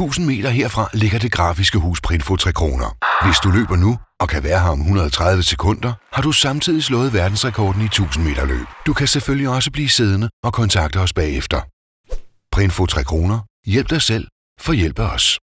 1000 meter herfra ligger det grafiske hus Printfo 3 kroner. Hvis du løber nu og kan være her om 130 sekunder, har du samtidig slået verdensrekorden i 1000 meter løb. Du kan selvfølgelig også blive siddende og kontakte os bagefter. Printfo 3 kroner. Hjælp dig selv, for hjælp os.